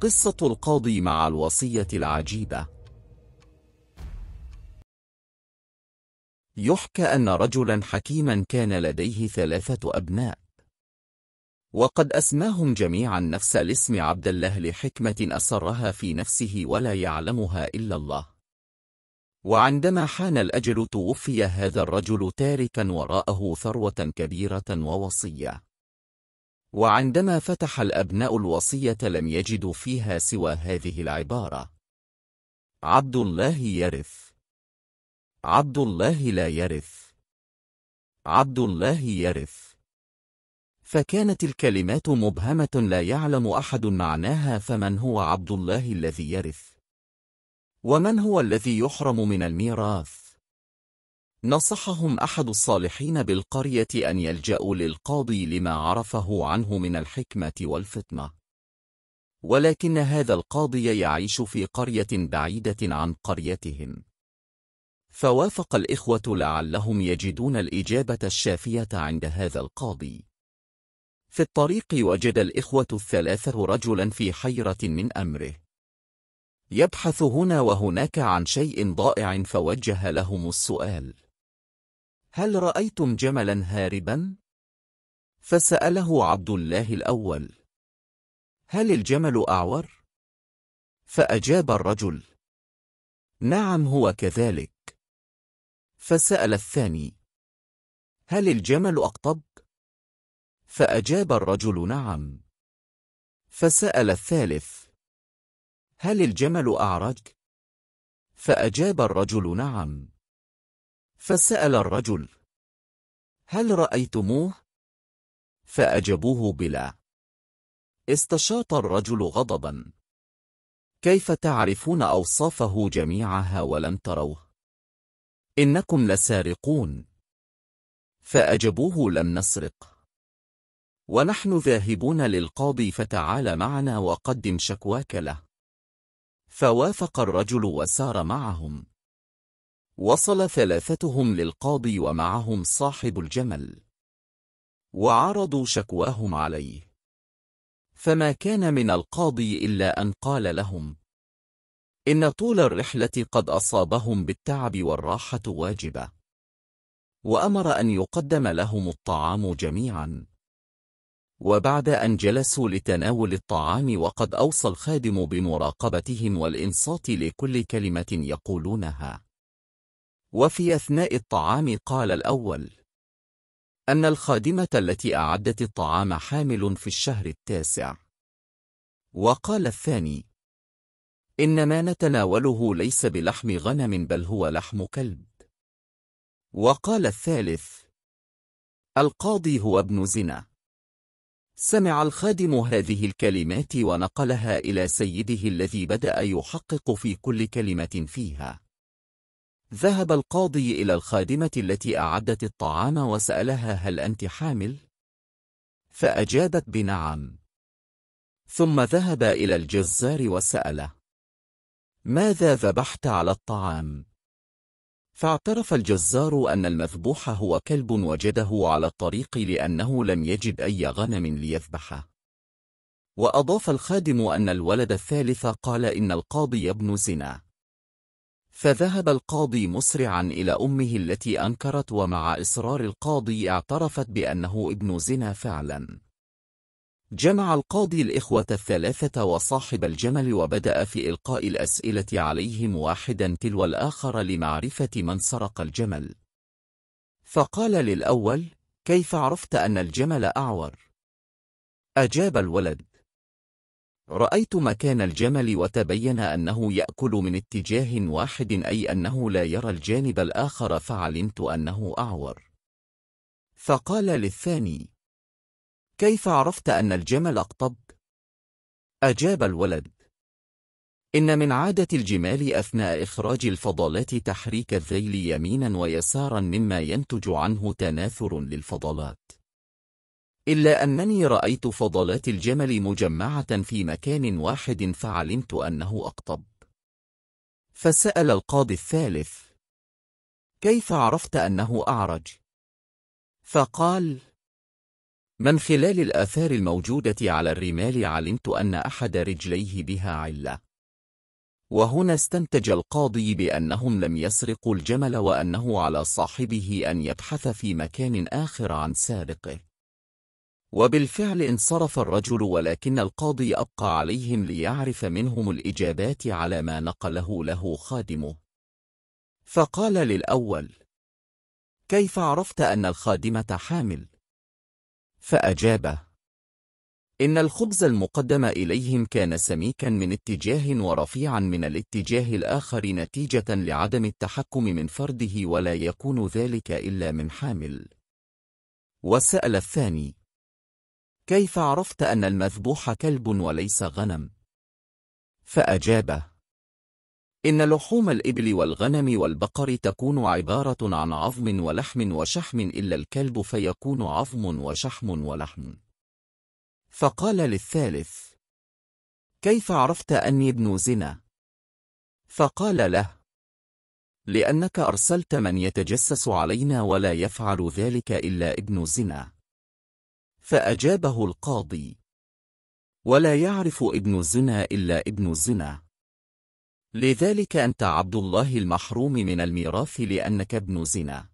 قصة القاضي مع الوصية العجيبة يحكى أن رجلا حكيما كان لديه ثلاثة أبناء وقد أسماهم جميعا نفس الاسم عبد الله لحكمة أسرها في نفسه ولا يعلمها إلا الله وعندما حان الأجل توفي هذا الرجل تاركا وراءه ثروة كبيرة ووصيه وعندما فتح الأبناء الوصية لم يجدوا فيها سوى هذه العبارة عبد الله يرث عبد الله لا يرث عبد الله يرث فكانت الكلمات مبهمة لا يعلم أحد معناها فمن هو عبد الله الذي يرث ومن هو الذي يحرم من الميراث نصحهم أحد الصالحين بالقرية أن يلجأوا للقاضي لما عرفه عنه من الحكمة والفطنة ولكن هذا القاضي يعيش في قرية بعيدة عن قريتهم فوافق الإخوة لعلهم يجدون الإجابة الشافية عند هذا القاضي في الطريق وجد الإخوة الثلاثة رجلا في حيرة من أمره يبحث هنا وهناك عن شيء ضائع فوجه لهم السؤال هل رأيتم جملا هاربا؟ فسأله عبد الله الأول هل الجمل أعور؟ فأجاب الرجل نعم هو كذلك فسأل الثاني هل الجمل أقطب؟ فأجاب الرجل نعم فسأل الثالث هل الجمل أعرج؟ فأجاب الرجل نعم فسأل الرجل هل رأيتموه؟ فأجبوه بلا استشاط الرجل غضبا كيف تعرفون أوصافه جميعها ولم تروه؟ إنكم لسارقون فأجبوه لم نسرق ونحن ذاهبون للقاضي فتعال معنا وقدم شكواك له فوافق الرجل وسار معهم وصل ثلاثتهم للقاضي ومعهم صاحب الجمل وعرضوا شكواهم عليه فما كان من القاضي إلا أن قال لهم إن طول الرحلة قد أصابهم بالتعب والراحة واجبة وأمر أن يقدم لهم الطعام جميعا وبعد أن جلسوا لتناول الطعام وقد أوصى الخادم بمراقبتهم والإنصات لكل كلمة يقولونها وفي أثناء الطعام قال الأول أن الخادمة التي أعدت الطعام حامل في الشهر التاسع وقال الثاني إن ما نتناوله ليس بلحم غنم بل هو لحم كلب وقال الثالث القاضي هو ابن زنا سمع الخادم هذه الكلمات ونقلها إلى سيده الذي بدأ يحقق في كل كلمة فيها ذهب القاضي إلى الخادمة التي أعدت الطعام وسألها هل أنت حامل؟ فأجابت بنعم ثم ذهب إلى الجزار وسأله ماذا ذبحت على الطعام؟ فاعترف الجزار أن المذبوح هو كلب وجده على الطريق لأنه لم يجد أي غنم ليذبحه وأضاف الخادم أن الولد الثالث قال إن القاضي ابن زنا فذهب القاضي مسرعا إلى أمه التي أنكرت ومع إصرار القاضي اعترفت بأنه ابن زنا فعلا جمع القاضي الإخوة الثلاثة وصاحب الجمل وبدأ في إلقاء الأسئلة عليهم واحدا تلو الآخر لمعرفة من سرق الجمل فقال للأول كيف عرفت أن الجمل أعور؟ أجاب الولد رأيت مكان الجمل وتبين أنه يأكل من اتجاه واحد أي أنه لا يرى الجانب الآخر فعلمت أنه أعور فقال للثاني كيف عرفت أن الجمل اقطب؟ أجاب الولد إن من عادة الجمال أثناء إخراج الفضلات تحريك الذيل يمينا ويسارا مما ينتج عنه تناثر للفضلات إلا أنني رأيت فضلات الجمل مجمعة في مكان واحد فعلمت أنه أقطب فسأل القاضي الثالث كيف عرفت أنه أعرج؟ فقال من خلال الآثار الموجودة على الرمال علمت أن أحد رجليه بها علة وهنا استنتج القاضي بأنهم لم يسرقوا الجمل وأنه على صاحبه أن يبحث في مكان آخر عن سارقه وبالفعل انصرف الرجل ولكن القاضي أبقى عليهم ليعرف منهم الإجابات على ما نقله له خادمه فقال للأول كيف عرفت أن الخادمة حامل؟ فأجاب إن الخبز المقدم إليهم كان سميكا من اتجاه ورفيعا من الاتجاه الآخر نتيجة لعدم التحكم من فرده ولا يكون ذلك إلا من حامل وسأل الثاني كيف عرفت أن المذبوح كلب وليس غنم؟ فأجابه إن لحوم الإبل والغنم والبقر تكون عبارة عن عظم ولحم وشحم إلا الكلب فيكون عظم وشحم ولحم فقال للثالث كيف عرفت أني ابن زنا؟ فقال له لأنك أرسلت من يتجسس علينا ولا يفعل ذلك إلا ابن زنا فأجابه القاضي ولا يعرف ابن الزنا إلا ابن الزنا لذلك أنت عبد الله المحروم من الميراث لأنك ابن زنا